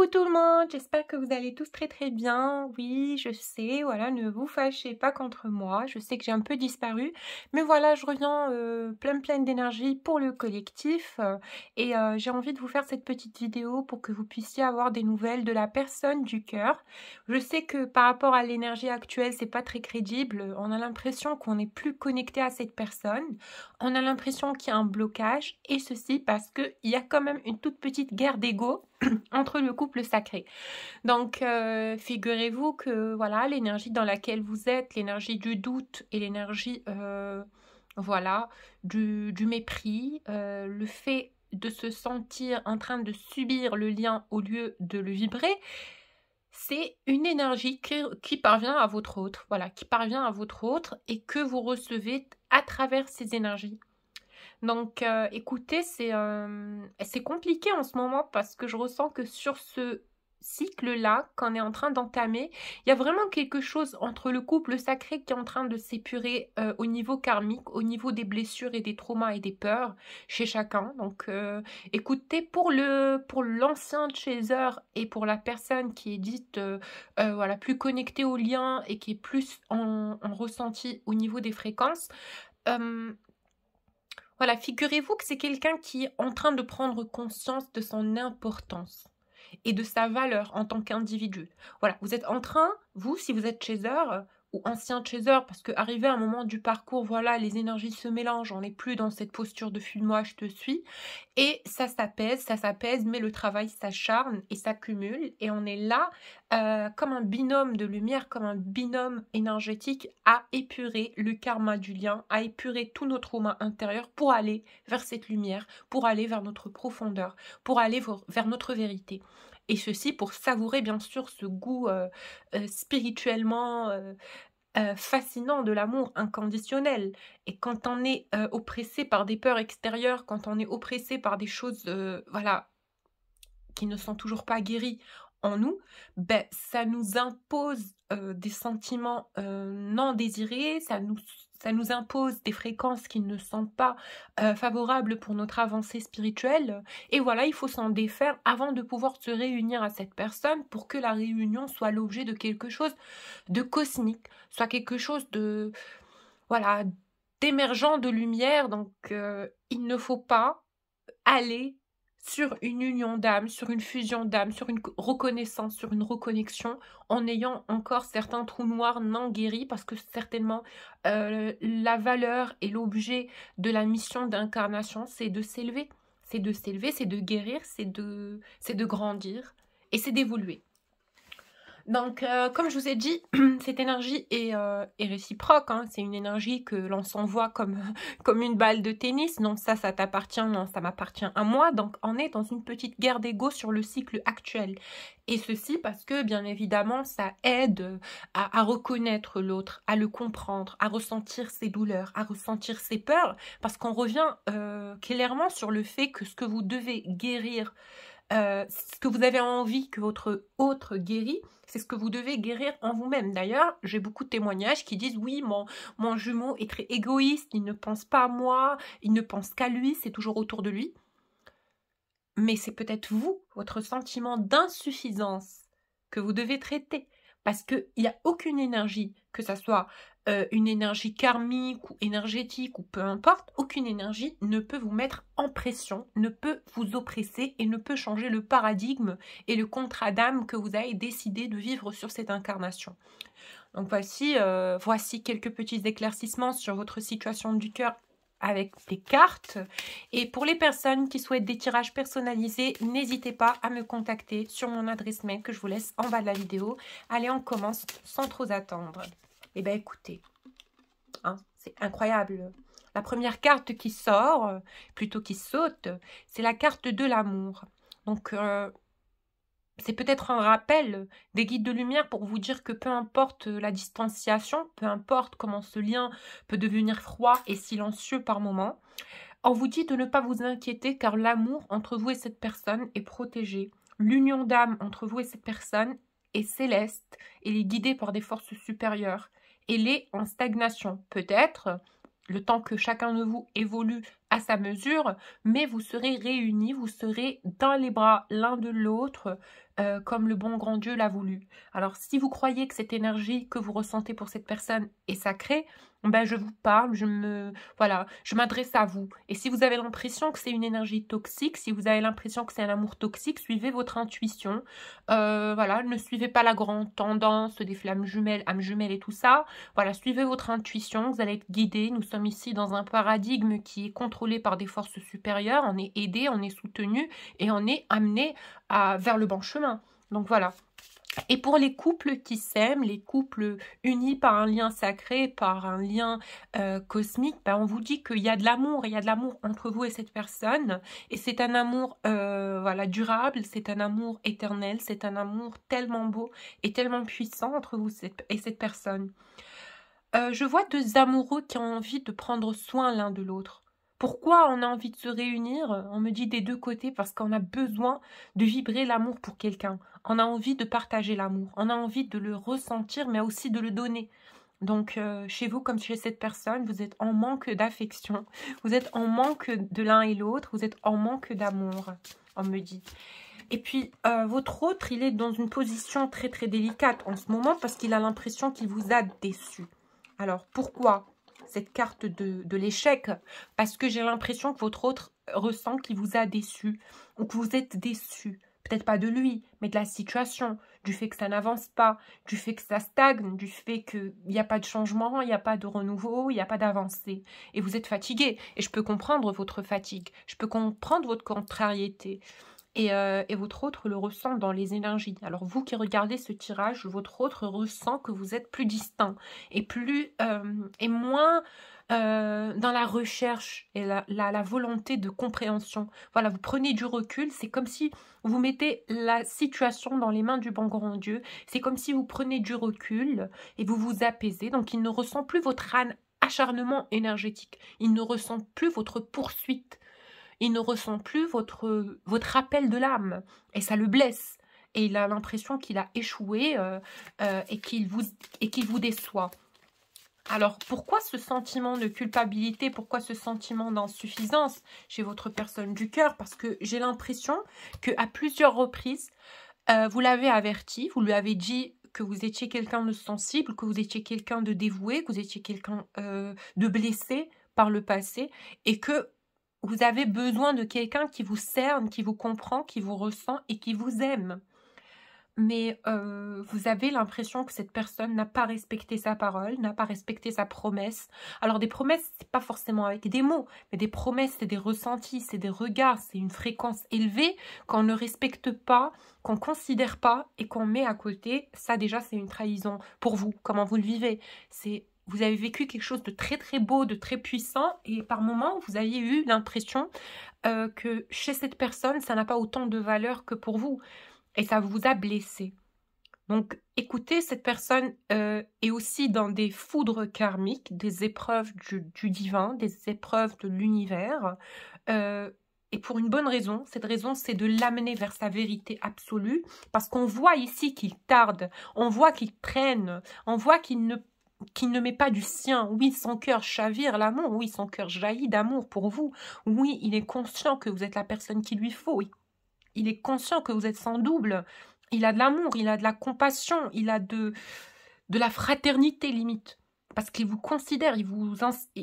Coucou tout le monde, j'espère que vous allez tous très très bien. Oui, je sais, voilà, ne vous fâchez pas contre moi. Je sais que j'ai un peu disparu, mais voilà, je reviens plein euh, plein d'énergie pour le collectif euh, et euh, j'ai envie de vous faire cette petite vidéo pour que vous puissiez avoir des nouvelles de la personne du cœur. Je sais que par rapport à l'énergie actuelle, c'est pas très crédible. On a l'impression qu'on n'est plus connecté à cette personne. On a l'impression qu'il y a un blocage et ceci parce qu'il y a quand même une toute petite guerre d'ego entre le couple sacré. Donc, euh, figurez-vous que voilà l'énergie dans laquelle vous êtes, l'énergie du doute et l'énergie euh, voilà du, mépris, euh, le fait de se sentir en train de subir le lien au lieu de le vibrer, c'est une énergie qui, parvient à votre autre, voilà, qui parvient à votre autre et que vous recevez à travers ces énergies. Donc, euh, écoutez, euh, c'est compliqué en ce moment parce que je ressens que sur ce cycle-là qu'on est en train d'entamer, il y a vraiment quelque chose entre le couple sacré qui est en train de s'épurer euh, au niveau karmique, au niveau des blessures et des traumas et des peurs chez chacun. Donc écoutez, pour le pour l'ancien chaser et pour la personne qui est dite voilà, plus connectée au lien et qui est plus en ressenti au niveau des fréquences, figurez-vous que c'est quelqu'un qui est en train de prendre conscience de son importance et de sa valeur en tant qu'individu. Voilà, vous êtes en train, vous, si vous êtes chez eux, ou ancien chaser, parce qu'arrivé à un moment du parcours, voilà, les énergies se mélangent, on n'est plus dans cette posture de fuis-moi, je te suis, et ça s'apaise, ça s'apaise, mais le travail s'acharne et s'accumule, et on est là euh, comme un binôme de lumière, comme un binôme énergétique à épurer le karma du lien, à épurer tout notre humain intérieur pour aller vers cette lumière, pour aller vers notre profondeur, pour aller vers notre vérité et ceci pour savourer bien sûr ce goût euh, euh, spirituellement euh, fascinant de l'amour inconditionnel. Et quand on est oppressé par des peurs extérieures, quand on est oppressé par des choses, voilà, qui ne sont toujours pas guéries en nous, ben, ça nous impose des sentiments non désirés, ça nous ça nous impose des fréquences qui ne sont pas euh, favorables pour notre avancée spirituelle. Et voilà, il faut s'en défaire avant de pouvoir se réunir à cette personne pour que la réunion soit l'objet de quelque chose de cosmique, soit quelque chose de... Voilà, d'émergent de lumière. Donc, euh, il ne faut pas aller sur une union d'âme, sur une fusion d'âme, sur une reconnaissance, sur une reconnexion, en ayant encore certains trous noirs non guéris, parce que certainement euh, la valeur et l'objet de la mission d'incarnation, c'est de s'élever, c'est de s'élever, c'est de guérir, c'est de, de grandir et c'est d'évoluer. Donc, euh, comme je vous ai dit, cette énergie est, euh, réciproque. Hein. C'est une énergie que l'on s'envoie comme, une balle de tennis. Non, ça, ça t'appartient. Non, ça m'appartient à moi. Donc, on est dans une petite guerre d'ego sur le cycle actuel. Et ceci parce que, bien évidemment, ça aide à, reconnaître l'autre, à le comprendre, à ressentir ses douleurs, à ressentir ses peurs. Parce qu'on revient euh, clairement sur le fait que ce que vous devez guérir, euh, ce que vous avez envie que votre autre guérit, c'est ce que vous devez guérir en vous-même. D'ailleurs, j'ai beaucoup de témoignages qui disent oui, mon, mon jumeau est très égoïste, il ne pense pas à moi, il ne pense qu'à lui, c'est toujours autour de lui. Mais c'est peut-être vous, votre sentiment d'insuffisance que vous devez traiter. Parce qu'il n'y a aucune énergie, que ça soit euh, une énergie karmique ou énergétique ou peu importe, aucune énergie ne peut vous mettre en pression, ne peut vous oppresser et ne peut changer le paradigme et le contrat d'âme que vous avez décidé de vivre sur cette incarnation. Donc voici, euh, voici quelques petits éclaircissements sur votre situation du cœur avec des cartes. Et pour les personnes qui souhaitent des tirages personnalisés, n'hésitez pas à me contacter sur mon adresse mail que je vous laisse en bas de la vidéo. Allez, on commence sans trop attendre. Eh bien, écoutez, hein, c'est incroyable. La première carte qui sort, plutôt qui saute, c'est la carte de l'amour. Donc, euh, c'est peut-être un rappel des guides de lumière pour vous dire que peu importe la distanciation, peu importe comment ce lien peut devenir froid et silencieux par moments, on vous dit de ne pas vous inquiéter car l'amour entre vous et cette personne est protégé. L'union d'âme entre vous et cette personne est céleste et est guidée par des forces supérieures elle est en stagnation. Peut-être le temps que chacun de vous évolue à sa mesure, mais vous serez réunis, vous serez dans les bras l'un de l'autre, euh, comme le bon grand Dieu l'a voulu. Alors si vous croyez que cette énergie que vous ressentez pour cette personne est sacrée, ben je vous parle, je me voilà, je m'adresse à vous. Et si vous avez l'impression que c'est une énergie toxique, si vous avez l'impression que c'est un amour toxique, suivez votre intuition. Euh, voilà, ne suivez pas la grande tendance des flammes jumelles, âmes jumelles et tout ça. Voilà, suivez votre intuition, vous allez être guidé. Nous sommes ici dans un paradigme qui est contrôlé par des forces supérieures. On est aidé, on est soutenu et on est amené vers le bon chemin. Donc voilà. Et pour les couples qui s'aiment, les couples unis par un lien sacré, par un lien euh, cosmique, ben, on vous dit qu'il y a de l'amour, il y a de l'amour entre vous et cette personne, et c'est un amour euh, voilà durable, c'est un amour éternel, c'est un amour tellement beau et tellement puissant entre vous et cette personne. Euh, je vois deux amoureux qui ont envie de prendre soin l'un de l'autre. Pourquoi on a envie de se réunir On me dit des deux côtés parce qu'on a besoin de vibrer l'amour pour quelqu'un. On a envie de partager l'amour. On a envie de le ressentir, mais aussi de le donner. Donc, euh, chez vous comme chez cette personne, vous êtes en manque d'affection. Vous êtes en manque de l'un et l'autre. Vous êtes en manque d'amour, on me dit. Et puis, euh, votre autre, il est dans une position très, très délicate en ce moment parce qu'il a l'impression qu'il vous a déçu. Alors, pourquoi cette carte de, de l'échec parce que j'ai l'impression que votre autre ressent qu'il vous a déçu ou que vous êtes déçu. Peut-être pas de lui, mais de la situation, du fait que ça n'avance pas, du fait que ça stagne, du fait qu'il n'y a pas de changement, il n'y a pas de renouveau, il n'y a pas d'avancée. Et vous êtes fatigué. Et je peux comprendre votre fatigue, je peux comprendre votre contrariété. Euh, et, votre autre le ressent dans les énergies. Alors vous qui regardez ce tirage, votre autre ressent que vous êtes plus distinct et plus euh, et moins euh, dans la recherche et la, la, volonté de compréhension. Voilà, vous prenez du recul, c'est comme si vous mettez la situation dans les mains du bon grand Dieu, c'est comme si vous prenez du recul et vous vous apaisez, donc il ne ressent plus votre âne acharnement énergétique. Il ne ressent plus votre poursuite il ne ressent plus votre, votre appel de l'âme et ça le blesse. Et il a l'impression qu'il a échoué euh, euh, et qu'il vous, vous déçoit. Alors, pourquoi ce sentiment de culpabilité Pourquoi ce sentiment d'insuffisance chez votre personne du cœur Parce que j'ai l'impression que à plusieurs reprises, euh, vous l'avez averti, vous lui avez dit que vous étiez quelqu'un de sensible, que vous étiez quelqu'un de dévoué, que vous étiez quelqu'un de blessé par le passé et que vous avez besoin de quelqu'un qui vous cerne, qui vous comprend, qui vous ressent et qui vous aime. Mais euh, vous avez l'impression que cette personne n'a pas respecté sa parole, n'a pas respecté sa promesse. Alors des promesses, c'est pas forcément avec des mots, mais des promesses, c'est des ressentis, c'est des regards, c'est une fréquence élevée qu'on ne respecte pas, qu'on considère pas et qu'on met à côté. Ça déjà, c'est une trahison pour vous. Comment vous le vivez C'est vous avez vécu quelque chose de très très beau, de très puissant et par moments vous avez eu l'impression euh, que chez cette personne ça n'a pas autant de valeur que pour vous et ça vous a blessé. Donc écoutez, cette personne euh, est aussi dans des foudres karmiques, des épreuves du, divin, des épreuves de l'univers. Euh, et pour une bonne raison, cette raison, c'est de l'amener vers sa vérité absolue, parce qu'on voit ici qu'il tarde, on voit qu'il traîne, on voit qu'il ne qui ne met pas du sien. Oui, son cœur chavire l'amour. Oui, son cœur jaillit d'amour pour vous. Oui, il est conscient que vous êtes la personne qu'il lui faut. Il est conscient que vous êtes sans double. Il a de l'amour, il a de la compassion, il a de, de la fraternité limite. Parce qu'il vous considère, il vous,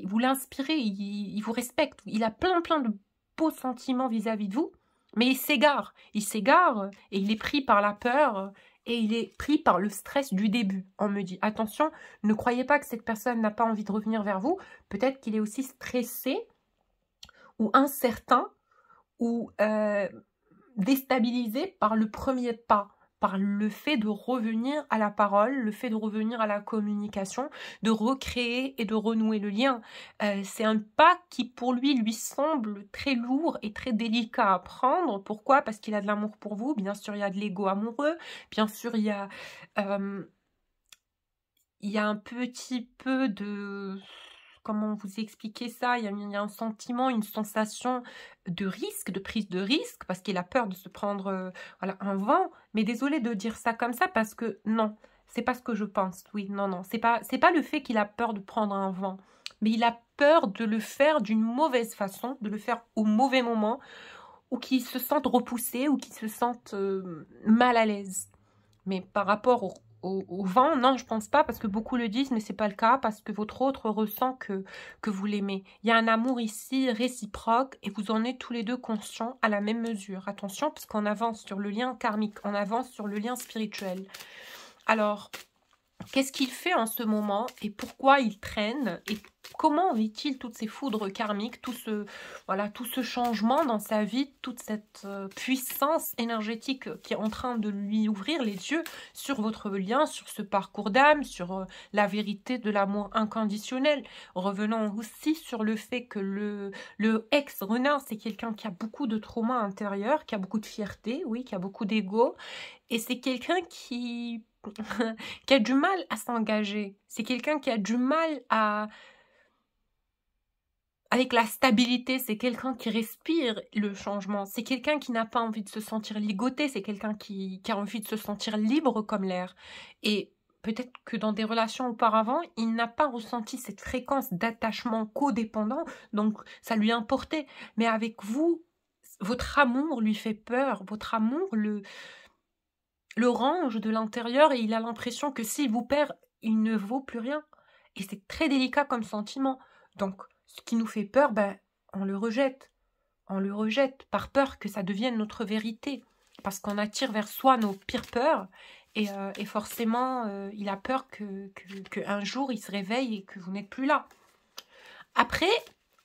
vous l'inspire, il, vous respecte. Il a plein, plein de beaux sentiments vis à -vis de vous. Mais il s'égare. Il s'égare et il est pris par la peur et il est pris par le stress du début. On me dit, attention, ne croyez pas que cette personne n'a pas envie de revenir vers vous. Peut-être qu'il est aussi stressé ou incertain ou euh, déstabilisé par le premier pas par le fait de revenir à la parole, le fait de revenir à la communication, de recréer et de renouer le lien. Euh, c'est un pas qui pour lui lui semble très lourd et très délicat à prendre. Pourquoi Parce qu'il a de l'amour pour vous, bien sûr il y a de l'ego amoureux, bien sûr il y a... Euh, il y a un petit peu de comment vous expliquer ça il y, a, un sentiment, une sensation de risque, de prise de risque, parce qu'il a peur de se prendre euh, voilà, un vent. Mais désolé de dire ça comme ça, parce que non, c'est pas ce que je pense. Oui, non, non, c'est pas, pas le fait qu'il a peur de prendre un vent, mais il a peur de le faire d'une mauvaise façon, de le faire au mauvais moment, ou qu'il se sente repoussé, ou qu'il se sente euh, mal à l'aise. Mais par rapport au, au, vent Non, je pense pas, parce que beaucoup le disent, mais c'est pas le cas, parce que votre autre ressent que, que vous l'aimez. Il y a un amour ici réciproque et vous en êtes tous les deux conscients à la même mesure. Attention, parce qu'on avance sur le lien karmique, on avance sur le lien spirituel. Alors, Qu'est-ce qu'il fait en ce moment et pourquoi il traîne et comment vit-il toutes ces foudres karmiques, tout ce, voilà, tout ce changement dans sa vie, toute cette euh, puissance énergétique qui est en train de lui ouvrir les yeux sur votre lien, sur ce parcours d'âme, sur euh, la vérité de l'amour inconditionnel. Revenons aussi sur le fait que le, le ex-renard, c'est quelqu'un qui a beaucoup de trauma intérieur, qui a beaucoup de fierté, oui, qui a beaucoup d'ego. Et c'est quelqu'un qui qui a du mal à s'engager. C'est quelqu'un qui a du mal à avec la stabilité, c'est quelqu'un qui respire le changement, c'est quelqu'un qui n'a pas envie de se sentir ligoté, c'est quelqu'un qui, a envie de se sentir libre comme l'air. Et peut-être que dans des relations auparavant, il n'a pas ressenti cette fréquence d'attachement codépendant, donc ça lui importait. Mais avec vous, votre amour lui fait peur, votre amour le, le de l'intérieur et il a l'impression que s'il vous perd, il ne vaut plus rien. Et c'est très délicat comme sentiment. Donc, ce qui nous fait peur, ben, on le rejette. On le rejette par peur que ça devienne notre vérité. Parce qu'on attire vers soi nos pires peurs. Et, euh, forcément, euh, il a peur qu'un que, que jour, il se réveille et que vous n'êtes plus là. Après,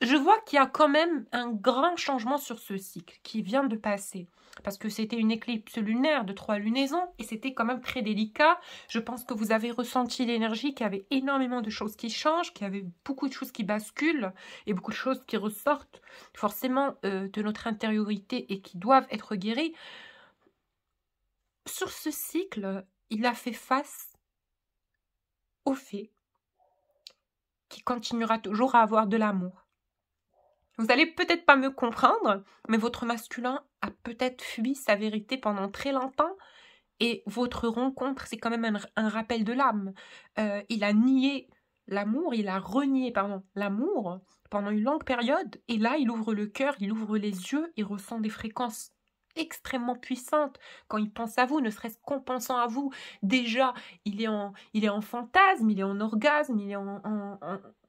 je vois qu'il y a quand même un grand changement sur ce cycle qui vient de passer parce que c'était une éclipse lunaire de trois lunaisons et c'était quand même très délicat. Je pense que vous avez ressenti l'énergie, qu'il y avait énormément de choses qui changent, qu'il y avait beaucoup de choses qui basculent et beaucoup de choses qui ressortent forcément euh, de notre intériorité et qui doivent être guéries. Sur ce cycle, il a fait face au fait qu'il continuera toujours à avoir de l'amour vous allez peut-être pas me comprendre, mais votre masculin a peut-être fui sa vérité pendant très longtemps. Et votre rencontre, c'est quand même un, rappel de l'âme. Euh, il a nié l'amour, il a renié l'amour pendant une longue période. Et là, il ouvre le cœur, il ouvre les yeux, il ressent des fréquences extrêmement puissantes. quand il pense à vous, ne serait-ce qu'en pensant à vous. Déjà, il est en, il est en fantasme, il est en orgasme, il est en,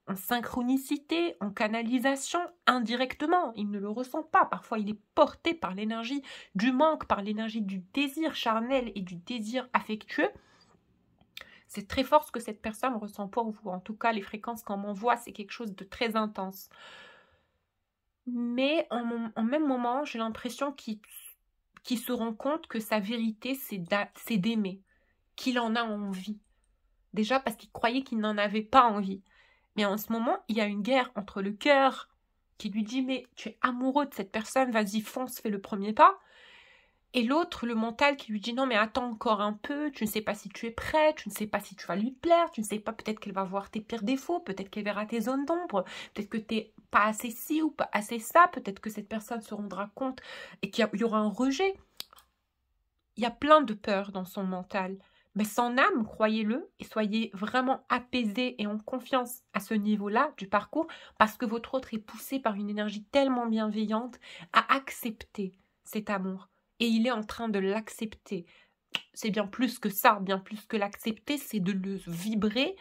en synchronicité, en canalisation, indirectement. Il ne le ressent pas. Parfois, il est porté par l'énergie du manque, par l'énergie du désir charnel et du désir affectueux. C'est très fort ce que cette personne ressent pour vous. En tout cas, les fréquences qu'on m'envoie, c'est quelque chose de très intense. Mais en, même moment, j'ai l'impression qu'il se rend compte que sa vérité, c'est d'aimer, qu'il en a envie. Déjà parce qu'il croyait qu'il n'en avait pas envie. Mais en ce moment, il y a une guerre entre le cœur qui lui dit mais tu es amoureux de cette personne, vas-y fonce, fais le premier pas. Et l'autre, le mental qui lui dit non mais attends encore un peu, tu ne sais pas si tu es prêt, tu ne sais pas si tu vas lui plaire, tu ne sais pas peut-être qu'elle va voir tes pires défauts, peut-être qu'elle verra tes zones d'ombre, peut-être que tu n'es pas assez ci ou pas assez ça, peut-être que cette personne se rendra compte et qu'il y aura un rejet. Il y a plein de peurs dans son mental mais ben, son âme, croyez-le, et soyez vraiment apaisés et en confiance à ce niveau-là du parcours, parce que votre autre est poussé par une énergie tellement bienveillante à accepter cet amour. Et il est en train de l'accepter. C'est bien plus que ça, bien plus que l'accepter, c'est de le vibrer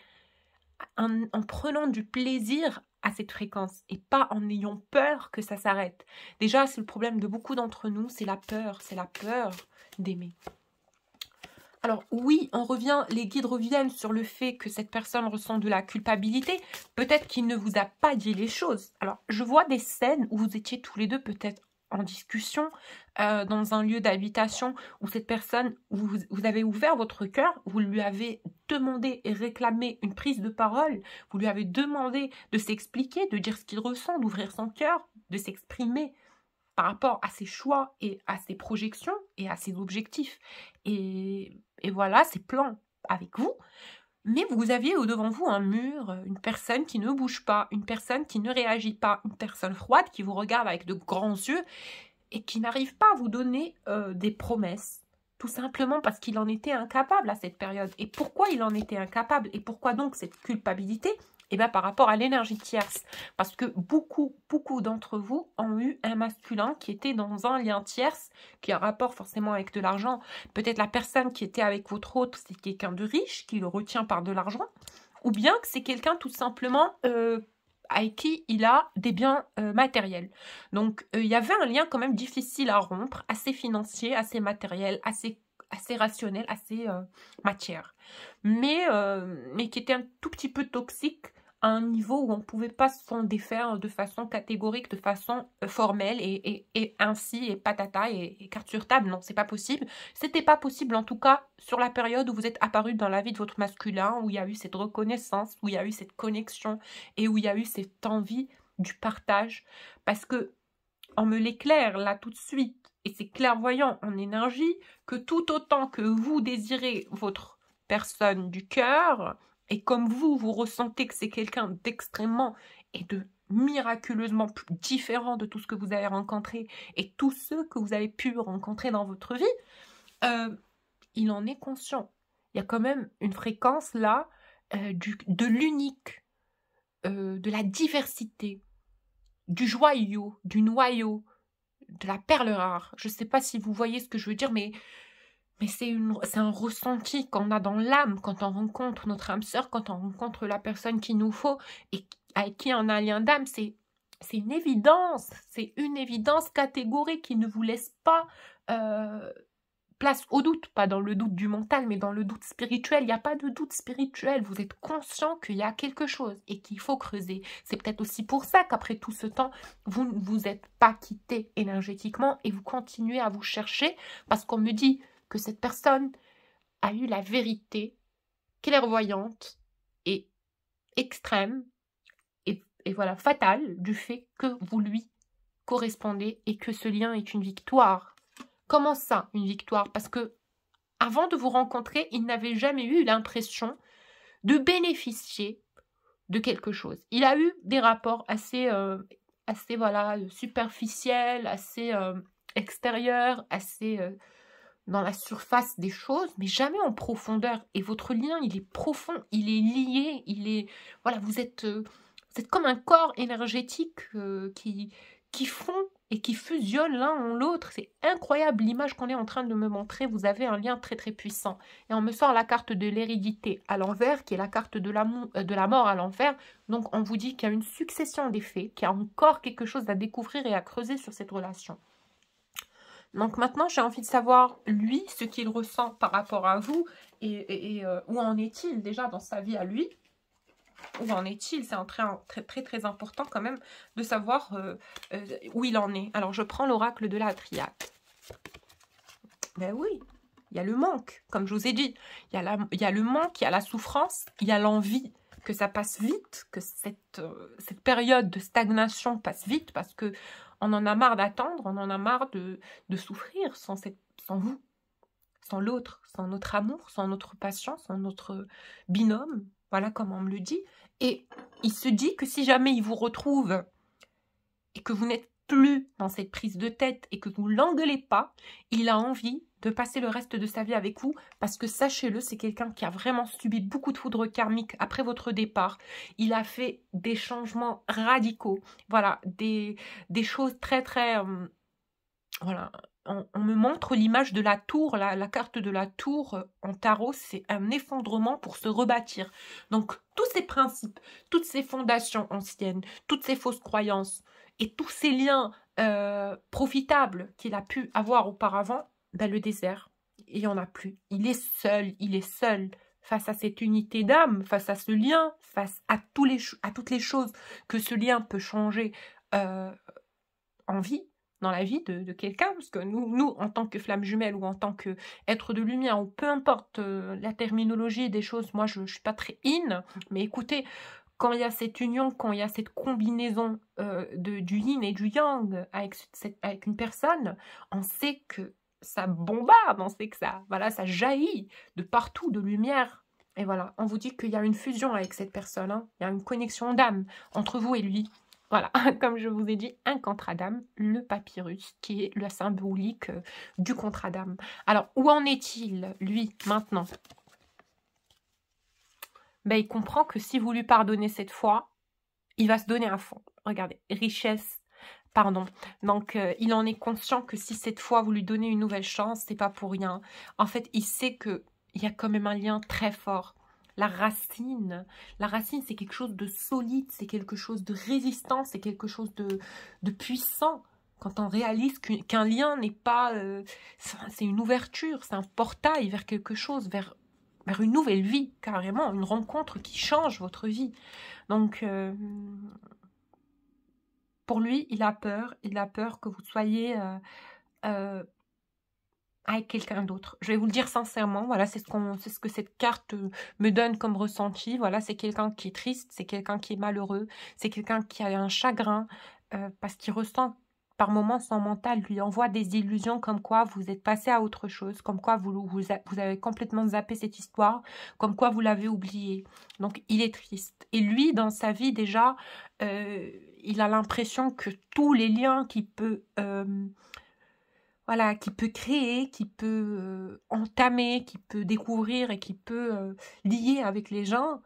en prenant du plaisir à cette fréquence et pas en ayant peur que ça s'arrête. Déjà, c'est le problème de beaucoup d'entre nous, c'est la peur, c'est la peur d'aimer. Alors oui, on revient, les guides reviennent sur le fait que cette personne ressent de la culpabilité. Peut-être qu'il ne vous a pas dit les choses. Alors je vois des scènes où vous étiez tous les deux peut-être en discussion euh, dans un lieu d'habitation où cette personne, vous, vous avez ouvert votre cœur, vous lui avez demandé et réclamé une prise de parole, vous lui avez demandé de s'expliquer, de dire ce qu'il ressent, d'ouvrir son cœur, de s'exprimer par rapport à ses choix et à ses projections et à ses objectifs. Et et voilà, c'est plan avec vous. Mais vous aviez au devant vous un mur, euh, une personne qui ne bouge pas, une personne qui ne réagit pas, une personne froide qui vous regarde avec de grands yeux et qui n'arrive pas à vous donner euh, des promesses. Tout simplement parce qu'il en était incapable à cette période. Et pourquoi il en était incapable Et pourquoi donc cette culpabilité et eh bien, par rapport à l'énergie tierce. Parce que beaucoup, beaucoup d'entre vous ont eu un masculin qui était dans un lien tierce, qui a un rapport forcément avec de l'argent. Peut-être la personne qui était avec votre autre, c'est quelqu'un de riche qui le retient par de l'argent. Ou bien que c'est quelqu'un tout simplement euh, avec qui il a des biens euh, matériels. Donc, euh, il y avait un lien quand même difficile à rompre, assez financier, assez matériel, assez assez rationnel, assez matière, mais, mais qui était un tout petit peu toxique un niveau où on ne pouvait pas s'en défaire de façon catégorique, de façon euh, formelle et, ainsi et patata et, carte sur table. Non, c'est pas possible. C'était pas possible en tout cas sur la période où vous êtes apparu dans la vie de votre masculin, où il y a eu cette reconnaissance, où il y a eu cette connexion et où il y a eu cette envie du partage. Parce que on me l'éclaire là tout de suite et c'est clairvoyant en énergie que tout autant que vous désirez votre personne du cœur, et comme vous, vous ressentez que c'est quelqu'un d'extrêmement et de miraculeusement différent de tout ce que vous avez rencontré et tous ceux que vous avez pu rencontrer dans votre vie, euh, il en est conscient. Il y a quand même une fréquence là euh, de l'unique, euh, de la diversité, du joyau, du noyau, de la perle rare. Je ne sais pas si vous voyez ce que je veux dire, mais mais c'est un ressenti qu'on a dans l'âme quand on rencontre notre âme sœur, quand on rencontre la personne qui nous faut et avec qui on a un lien d'âme. C'est c'est une évidence, c'est une évidence catégorique qui ne vous laisse pas euh, place au doute, pas dans le doute du mental, mais dans le doute spirituel. Il n'y a pas de doute spirituel, vous êtes conscient qu'il y a quelque chose et qu'il faut creuser. C'est peut-être aussi pour ça qu'après tout ce temps, vous ne vous êtes pas quitté énergétiquement et vous continuez à vous chercher parce qu'on me dit, que cette personne a eu la vérité clairvoyante et extrême et, voilà fatale du fait que vous lui correspondez et que ce lien est une victoire. Comment ça, une victoire Parce que avant de vous rencontrer, il n'avait jamais eu l'impression de bénéficier de quelque chose. Il a eu des rapports assez, euh, assez voilà, superficiels, assez euh, extérieurs, assez euh, dans la surface des choses, mais jamais en profondeur. Et votre lien, il est profond, il est lié, il est... Voilà, vous êtes, euh, vous comme un corps énergétique euh, qui, qui fond et qui fusionne l'un en l'autre. C'est incroyable l'image qu'on est en train de me montrer. Vous avez un lien très très puissant. Et on me sort la carte de l'hérédité à l'envers, qui est la carte de la, euh, de la mort à l'envers. Donc on vous dit qu'il y a une succession d'effets, qu'il y a encore quelque chose à découvrir et à creuser sur cette relation. Donc maintenant, j'ai envie de savoir, lui, ce qu'il ressent par rapport à vous et, euh, où en est-il déjà dans sa vie à lui où en est-il C'est très, très, très, très important quand même de savoir euh, euh, où il en est. Alors, je prends l'oracle de la triade. Ben oui, il y a le manque, comme je vous ai dit. Il y, a il y le manque, il y a la souffrance, il y a l'envie que ça passe vite, que cette, cette période de stagnation passe vite parce que on en a marre d'attendre, on en a marre de, de souffrir sans, cette, sans vous, sans l'autre, sans notre amour, sans notre patience, sans notre binôme. Voilà comment on me le dit. Et il se dit que si jamais il vous retrouve et que vous n'êtes plus dans cette prise de tête et que vous l'engueulez pas, il a envie de passer le reste de sa vie avec vous parce que sachez-le, c'est quelqu'un qui a vraiment subi beaucoup de foudre karmique après votre départ. Il a fait des changements radicaux, voilà, des, des choses très très... Euh, voilà, on, me montre l'image de la tour, la, carte de la tour euh, en tarot, c'est un effondrement pour se rebâtir. Donc tous ces principes, toutes ces fondations anciennes, toutes ces fausses croyances et tous ces liens euh, profitables qu'il a pu avoir auparavant, bah, le désert. Il n'y en a plus. Il est seul, il est seul face à cette unité d'âme, face à ce lien, face à, tous les, à toutes les choses que ce lien peut changer euh, en vie, dans la vie de, de quelqu'un, parce que nous, nous, en tant que flamme jumelle ou en tant qu'être de lumière, ou peu importe euh, la terminologie des choses, moi je ne suis pas très in, mais écoutez, quand il y a cette union, quand il y a cette combinaison euh, de, du yin et du yang avec, avec une personne, on sait que ça bombarde, on sait que ça, voilà, ça jaillit de partout, de lumière. Et voilà, on vous dit qu'il y a une fusion avec cette personne, hein. il y a une connexion d'âme entre vous et lui. Voilà, comme je vous ai dit, un contre adam le papyrus, qui est la symbolique euh, du contre adam Alors, où en est-il, lui, maintenant ben, Il comprend que si vous lui pardonnez cette fois, il va se donner un fond. Regardez, richesse, Pardon. Donc, euh, il en est conscient que si cette fois vous lui donnez une nouvelle chance, c'est pas pour rien. En fait, il sait que il y a quand même un lien très fort. La racine, la racine, c'est quelque chose de solide, c'est quelque chose de résistant, c'est quelque chose de, puissant quand on réalise qu'un lien n'est pas... Euh, c'est une ouverture, c'est un portail vers quelque chose, vers, vers une nouvelle vie, carrément, une rencontre qui change votre vie. Donc, euh, pour lui, il a peur. Il a peur que vous soyez euh, euh, avec quelqu'un d'autre. Je vais vous le dire sincèrement. Voilà, c'est ce, ce que cette carte euh, me donne comme ressenti. Voilà, c'est quelqu'un qui est triste, c'est quelqu'un qui est malheureux, c'est quelqu'un qui a un chagrin parce qu'il ressent par moments son mental lui envoie des illusions comme quoi vous êtes passé à autre chose, comme quoi vous, vous, avez complètement zappé cette histoire, comme quoi vous l'avez oublié. Donc il est triste. Et lui, dans sa vie déjà, il a l'impression que tous les liens qu'il peut, euh, voilà, qui peut créer, qu'il peut euh, entamer, qu'il peut découvrir et qu'il peut euh, lier avec les gens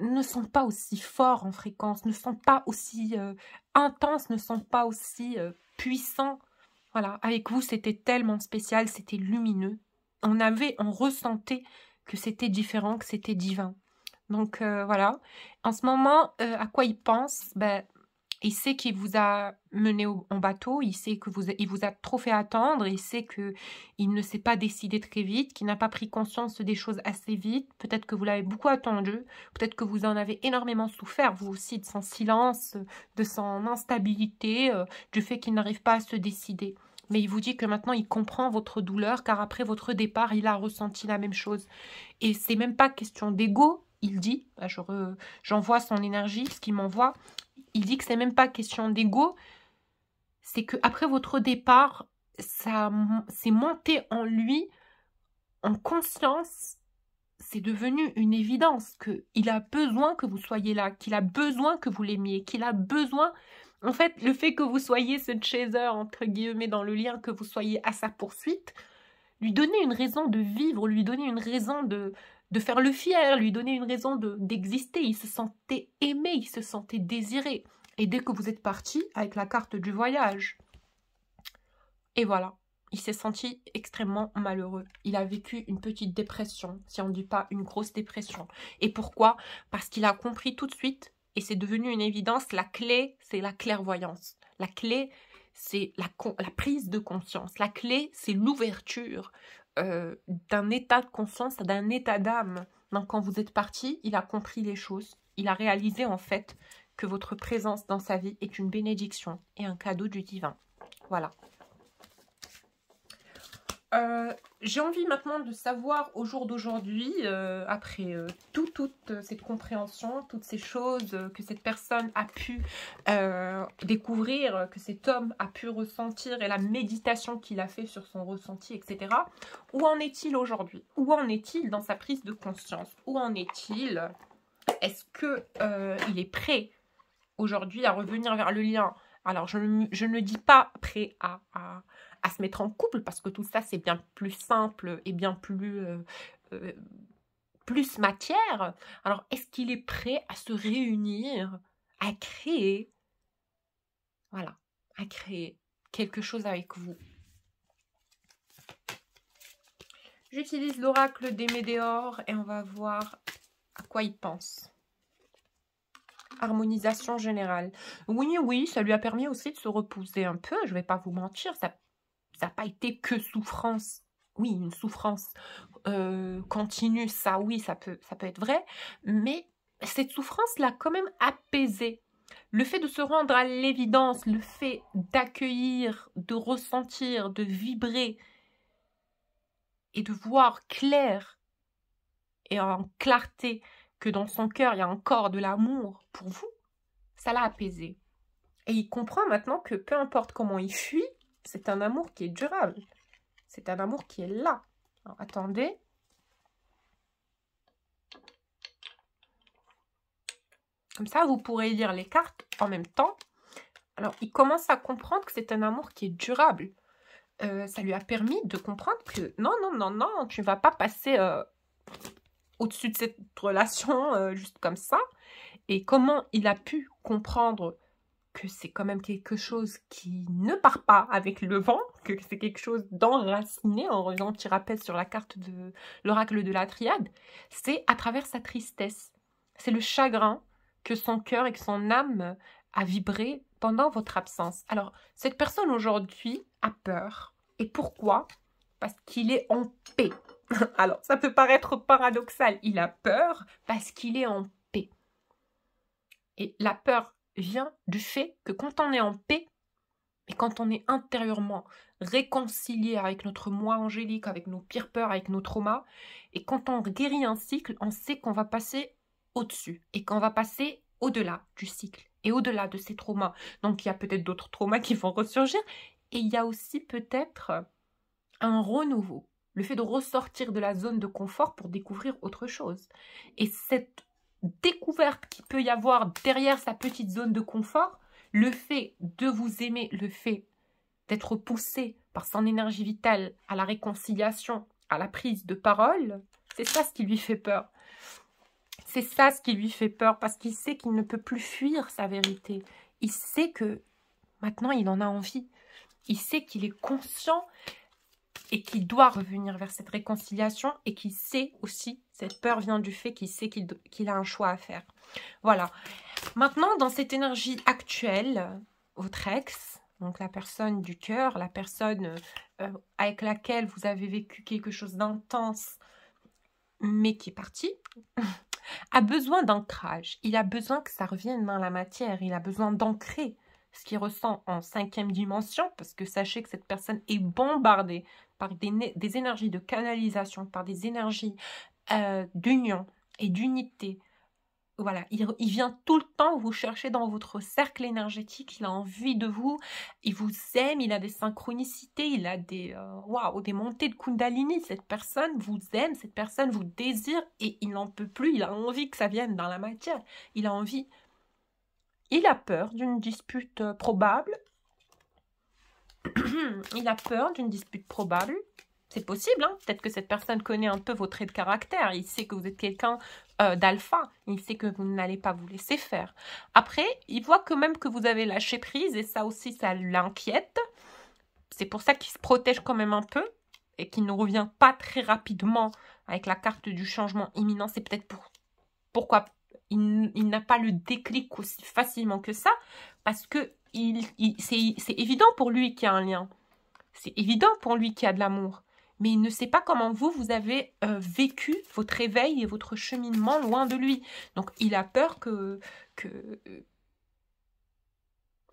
ne sont pas aussi forts en fréquence, ne sont pas aussi intenses, ne sont pas aussi puissants. Voilà, avec vous, c'était tellement spécial, c'était lumineux. On avait, on ressentait que c'était différent, que c'était divin. Donc voilà. En ce moment, à quoi il pense ben, il sait qu'il vous a mené en bateau, il sait que vous, il vous a trop fait attendre, il sait que il ne s'est pas décidé très vite, qu'il n'a pas pris conscience des choses assez vite. Peut-être que vous l'avez beaucoup attendu, peut-être que vous en avez énormément souffert, vous aussi, de son silence, de son instabilité, euh, du fait qu'il n'arrive pas à se décider. Mais il vous dit que maintenant il comprend votre douleur, car après votre départ, il a ressenti la même chose. Et c'est même pas question d'ego, il dit, bah, j'envoie son énergie, ce qu'il m'envoie, il dit que c'est même pas question d'ego, c'est que après votre départ, ça s'est monté en lui en conscience, c'est devenu une évidence que il a besoin que vous soyez là, qu'il a besoin que vous l'aimiez, qu'il a besoin. En fait, le fait que vous soyez ce chaser, entre guillemets, dans le lien, que vous soyez à sa poursuite, lui donner une raison de vivre, lui donner une raison de, de faire le fier, lui donner une raison d'exister. il se sentait aimé, il se sentait désiré. Et dès que vous êtes parti avec la carte du voyage, et voilà, il s'est senti extrêmement malheureux. Il a vécu une petite dépression, si on ne dit pas une grosse dépression. Et pourquoi Parce qu'il a compris tout de suite, et c'est devenu une évidence, la clé, c'est la clairvoyance. La clé, c'est la, prise de conscience. La clé, c'est l'ouverture euh, d'un état de conscience, d'un état d'âme. Quand vous êtes parti, il a compris les choses. Il a réalisé en fait que votre présence dans sa vie est une bénédiction et un cadeau du divin. Voilà. Euh, j'ai envie maintenant de savoir au jour d'aujourd'hui, euh, après euh, tout, toute cette compréhension, toutes ces choses que cette personne a pu découvrir, que cet homme a pu ressentir et la méditation qu'il a fait sur son ressenti, etc. Où en est-il aujourd'hui Où en est-il dans sa prise de conscience Où en est-il Est-ce qu'il est prêt aujourd'hui à revenir vers le lien alors, je, ne dis pas prêt à, à se mettre en couple parce que tout ça c'est bien plus simple et bien plus euh, euh, plus matière. Alors est-ce qu'il est prêt à se réunir, à créer voilà, à créer quelque chose avec vous. J'utilise l'oracle des Médéors et on va voir à quoi il pense harmonisation générale. Oui, oui, ça lui a permis aussi de se repousser un peu, je ne vais pas vous mentir, ça pas été que souffrance. Oui, une souffrance euh, continue, ça oui, ça peut, ça peut être vrai, mais cette souffrance l'a quand même apaisé. Le fait de se rendre à l'évidence, le fait d'accueillir, de ressentir, de vibrer et de voir clair et en clarté que dans son cœur il y a encore de l'amour pour vous, ça l'a apaisé. Et il comprend maintenant que peu importe comment il fuit, c'est un amour qui est durable. C'est un amour qui est là. Alors, attendez. Comme ça, vous pourrez lire les cartes en même temps. Alors, il commence à comprendre que c'est un amour qui est durable. Euh, ça lui a permis de comprendre que non, non, non, non, tu ne vas pas passer euh, au-dessus de cette relation euh, juste comme ça. Et comment il a pu comprendre que c'est quand même quelque chose qui ne part pas avec le vent, que c'est quelque chose d'enraciné, en revenant petit rappelle sur la carte de l'oracle de la triade, c'est à travers sa tristesse. C'est le chagrin que son cœur et que son âme a vibré pendant votre absence. Alors, cette personne aujourd'hui a peur. Et pourquoi Parce qu'il est en paix. Alors, ça peut paraître paradoxal. Il a peur parce qu'il est en paix. Et la peur vient du fait que quand on est en paix, et quand on est intérieurement réconcilié avec notre moi angélique, avec nos pires peurs, avec nos traumas, et quand on guérit un cycle, on sait qu'on va passer au-dessus et qu'on va passer au-delà du cycle et au-delà de ces traumas. Donc il y a peut-être d'autres traumas qui vont ressurgir et il y a aussi peut-être un renouveau, le fait de ressortir de la zone de confort pour découvrir autre chose. Et cette découverte qu'il peut y avoir derrière sa petite zone de confort, le fait de vous aimer, le fait d'être poussé par son énergie vitale à la réconciliation, à la prise de parole, c'est ça ce qui lui fait peur. C'est ça ce qui lui fait peur parce qu'il sait qu'il ne peut plus fuir sa vérité. Il sait que maintenant il en a envie. Il sait qu'il est conscient et qu'il doit revenir vers cette réconciliation et qu'il sait aussi cette peur vient du fait qu'il sait qu'il a un choix à faire. Voilà. Maintenant, dans cette énergie actuelle, votre ex, donc la personne du cœur, la personne euh, avec laquelle vous avez vécu quelque chose d'intense, mais qui est parti, a besoin d'ancrage. Il a besoin que ça revienne dans la matière. Il a besoin d'ancrer ce qu'il ressent en cinquième dimension, parce que sachez que cette personne est bombardée par des, des énergies de canalisation, par des énergies euh, d'union et d'unité. Voilà, il, vient tout le temps vous chercher dans votre cercle énergétique, il a envie de vous, il vous aime, il a des synchronicités, il a des euh, waouh, des montées de Kundalini. Cette personne vous aime, cette personne vous désire et il n'en peut plus, il a envie que ça vienne dans la matière, il a envie. Il a peur d'une dispute euh, probable. il a peur d'une dispute probable. C'est possible, hein. peut-être que cette personne connaît un peu vos traits de caractère, il sait que vous êtes quelqu'un euh, d'alpha, il sait que vous n'allez pas vous laisser faire. Après, il voit que même que vous avez lâché prise, et ça aussi, ça l'inquiète. C'est pour ça qu'il se protège quand même un peu, et qu'il ne revient pas très rapidement avec la carte du changement imminent. C'est peut-être pour, pourquoi il, n'a pas le déclic aussi facilement que ça, parce que c'est évident pour lui qu'il y a un lien. C'est évident pour lui qu'il y a de l'amour mais il ne sait pas comment vous, vous avez euh, vécu votre éveil et votre cheminement loin de lui. Donc il a peur que... que euh,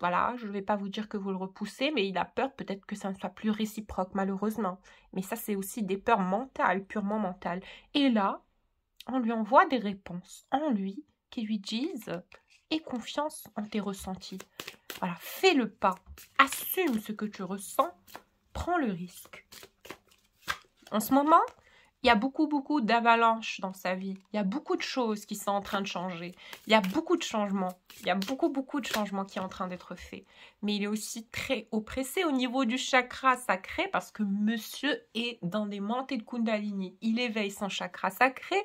voilà, je ne vais pas vous dire que vous le repoussez, mais il a peur peut-être que ça ne soit plus réciproque, malheureusement. Mais ça, c'est aussi des peurs mentales, purement mentales. Et là, on lui envoie des réponses en lui qui lui disent Aie confiance en tes ressentis. Voilà, fais le pas, assume ce que tu ressens, prends le risque. En ce moment, il y a beaucoup, beaucoup d'avalanches dans sa vie. Il y a beaucoup de choses qui sont en train de changer. Il y a beaucoup de changements. Il y a beaucoup, beaucoup de changements qui sont en train d'être faits. Mais il est aussi très oppressé au niveau du chakra sacré parce que monsieur est dans des montées de Kundalini. Il éveille son chakra sacré.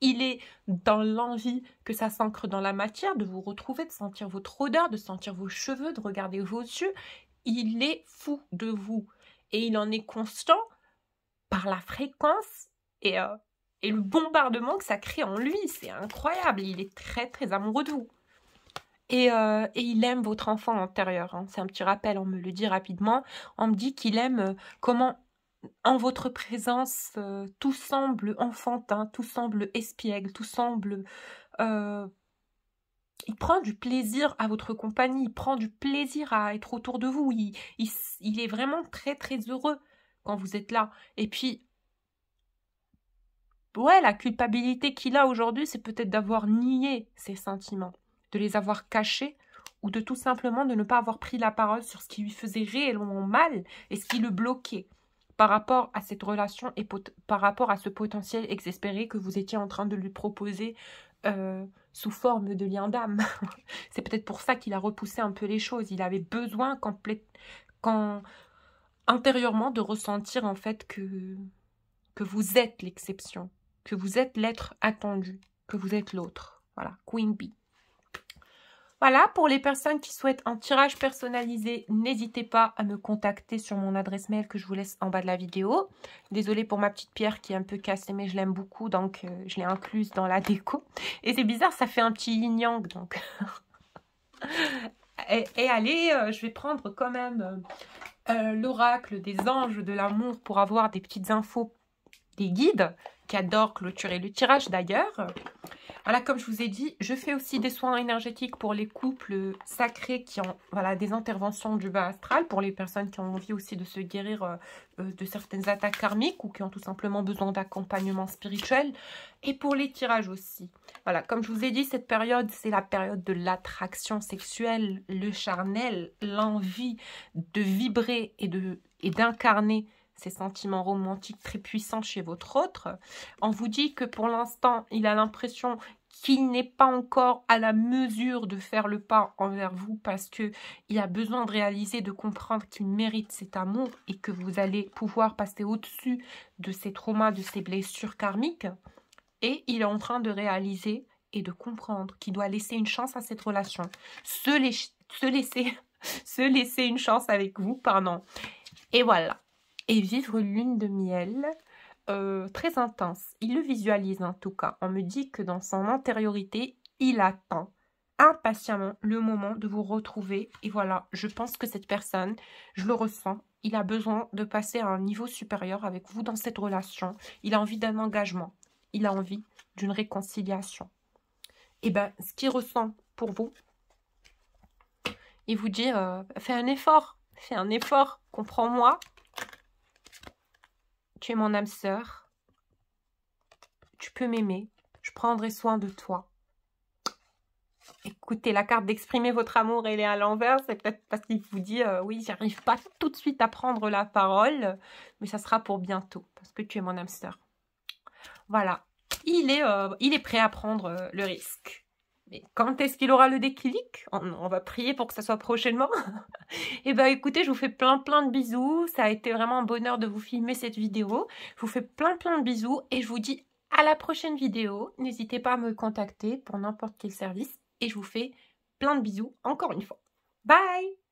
Il est dans l'envie que ça s'ancre dans la matière, de vous retrouver, de sentir votre odeur, de sentir vos cheveux, de regarder vos yeux. Il est fou de vous. Et il en est constant par la fréquence et, euh, et le bombardement que ça crée en lui. C'est incroyable. Il est très, très amoureux de vous. Et, euh, et, il aime votre enfant antérieur. Hein. C'est un petit rappel, on me le dit rapidement. On me dit qu'il aime euh, comment, en votre présence, tout semble enfantin, tout semble espiègle, tout semble... il prend du plaisir à votre compagnie, il prend du plaisir à être autour de vous. il, il est vraiment très très heureux quand vous êtes là. Et puis, ouais, la culpabilité qu'il a aujourd'hui, c'est peut-être d'avoir nié ses sentiments, de les avoir cachés, ou de tout simplement de ne pas avoir pris la parole sur ce qui lui faisait réellement mal et ce qui le bloquait par rapport à cette relation et par rapport à ce potentiel exaspéré que vous étiez en train de lui proposer euh, sous forme de lien d'âme. c'est peut-être pour ça qu'il a repoussé un peu les choses. Il avait besoin quand intérieurement de ressentir en fait que, que vous êtes l'exception, que vous êtes l'être attendu, que vous êtes l'autre. Voilà, Queen Bee. Voilà, pour les personnes qui souhaitent un tirage personnalisé, n'hésitez pas à me contacter sur mon adresse mail que je vous laisse en bas de la vidéo. Désolée pour ma petite pierre qui est un peu cassée, mais je l'aime beaucoup, donc euh, je l'ai incluse dans la déco. Et c'est bizarre, ça fait un petit yin-yang, donc... et, allez, euh, je vais prendre quand même... Euh, euh, l'oracle des anges de l'amour pour avoir des petites infos des guides qui adorent clôturer le tirage d'ailleurs. Voilà, comme je vous ai dit, je fais aussi des soins énergétiques pour les couples sacrés qui ont voilà, des interventions du bas astral, pour les personnes qui ont envie aussi de se guérir euh, euh, de certaines attaques karmiques ou qui ont tout simplement besoin d'accompagnement spirituel, et pour les tirages aussi. Voilà, comme je vous ai dit, cette période, c'est la période de l'attraction sexuelle, le charnel, l'envie de vibrer et et d'incarner ces sentiments romantiques très puissants chez votre autre. On vous dit que pour l'instant, il a l'impression qui n'est pas encore à la mesure de faire le pas envers vous parce qu'il a besoin de réaliser, de comprendre qu'il mérite cet amour et que vous allez pouvoir passer au-dessus de ses traumas, de ses blessures karmiques. Et il est en train de réaliser et de comprendre qu'il doit laisser une chance à cette relation, se, laisser, se laisser une chance avec vous, pardon. Et voilà. Et vivre lune de miel euh, très intense. Il le visualise en tout cas. On me dit que dans son antériorité, il attend impatiemment le moment de vous retrouver. Et voilà, je pense que cette personne, je le ressens, il a besoin de passer à un niveau supérieur avec vous dans cette relation. Il a envie d'un engagement. Il a envie d'une réconciliation. Et eh bien, ce qu'il ressent pour vous, il vous dit, euh, fais un effort, fais un effort, comprends-moi, tu es mon âme sœur. Tu peux m'aimer. Je prendrai soin de toi. Écoutez, la carte d'exprimer votre amour, elle est à l'envers. C'est peut-être parce qu'il vous dit euh, Oui, j'arrive pas tout de suite à prendre la parole, mais ça sera pour bientôt, parce que tu es mon âme sœur. » Voilà. Il est, euh, il est prêt à prendre euh, le risque mais quand est-ce qu'il aura le déclic on, va prier pour que ça soit prochainement. Eh bien, écoutez, je vous fais plein plein de bisous. Ça a été vraiment un bonheur de vous filmer cette vidéo. Je vous fais plein plein de bisous et je vous dis à la prochaine vidéo. N'hésitez pas à me contacter pour n'importe quel service et je vous fais plein de bisous encore une fois. Bye